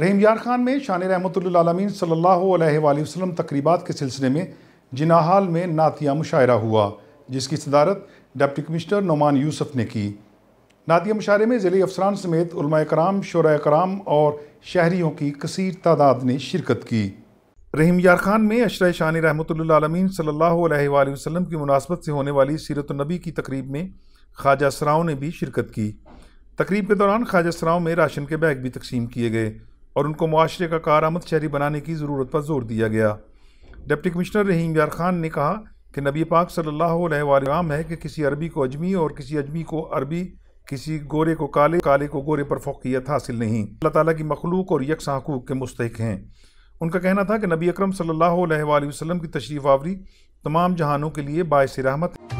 रहीम यार खान में शान रहमतमीन सल्ला वसलम तकरीबा के सिलसिले में जिनाहाल में नातिया मुशायरा हुआ जिसकी सदारत डिप्टी कमिश्नर नुमान यूसफ ने की नातिया मुशायरे में ज़िले अफसरान समेत कराम शुरा कराम और शहरीों की कसर तादाद ने शिरकत की रहीम यार खान में अशर शान रहमतमीन सल्ला वसलम की मुनासबत से होने वाली सीरतनबी की तकरीब में ख्वाजा सराओं ने भी शिरकत की तकरीब के दौरान ख्वाजा सराओं में राशन के बैग भी तकसीम किए गए और उनको मुआरे का कार शहरी बनाने की ज़रूरत पर जोर दिया गया डिप्टी कमिश्नर रहीम यार खान ने कहा कि नबी पाक सल्लल्लाहु अलैहि है कि किसी अरबी को अजमी और किसी अजमी को अरबी किसी गोरे को काले काले को गोरे पर फोकियत हासिल नहीं अल्लाह ताला की मखलूक और यकस हकूक के मुस्तक हैं उनका कहना था कि नबी अक्रम सल्ला वसम की तशरीफ़ आवरी तमाम जहानों के लिए बायस रहमत है